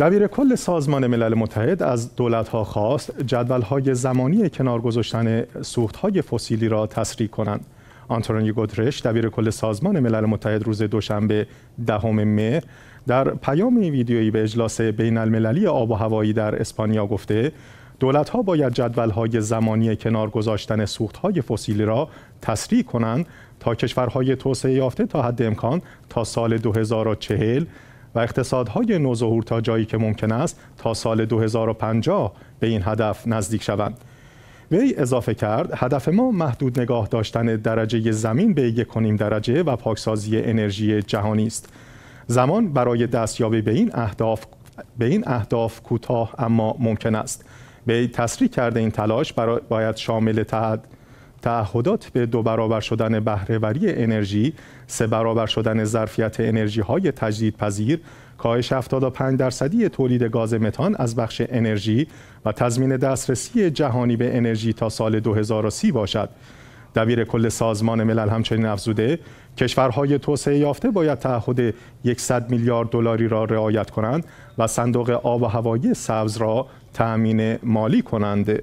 دبیر کل سازمان ملل متحد از دولت‌ها خواست جدول‌های زمانی کنار گذاشتن سوخت‌های فسیلی را تسریع کنند. آنتونیو گودرش دبیر کل سازمان ملل متحد روز دوشنبه دهم مه. در پیام ویدیویی به اجلاس بین المللی آب و هوایی در اسپانیا گفته دولت‌ها باید جدول‌های زمانی کنار گذاشتن سوخت‌های فسیلی را تسریع کنند تا کشورهای توسعه یافته تا حد امکان تا سال 2040 و اقتصادهای نوظهور تا جایی که ممکن است تا سال 2050 به این هدف نزدیک شوند. وی اضافه کرد هدف ما محدود نگاه داشتن درجه زمین به یک کنیم درجه و پاکسازی انرژی جهانی است. زمان برای دستیابی به این اهداف به این اهداف کوتاه اما ممکن است. وی تصریح کرده این تلاش باید شامل تحد تعهدات به دو برابر شدن بهرهوری انرژی، سه برابر شدن ظرفیت انرژی های تجدیدپذیر، کاهش 75 درصدی تولید گاز متان از بخش انرژی و تضمین دسترسی جهانی به انرژی تا سال 2030 باشد. دبیر کل سازمان ملل همچنین افزوده کشورهای توسعه یافته باید تعهد 100 میلیارد دلاری را رعایت کنند و صندوق آب و هوایی سبز را تأمین مالی کنند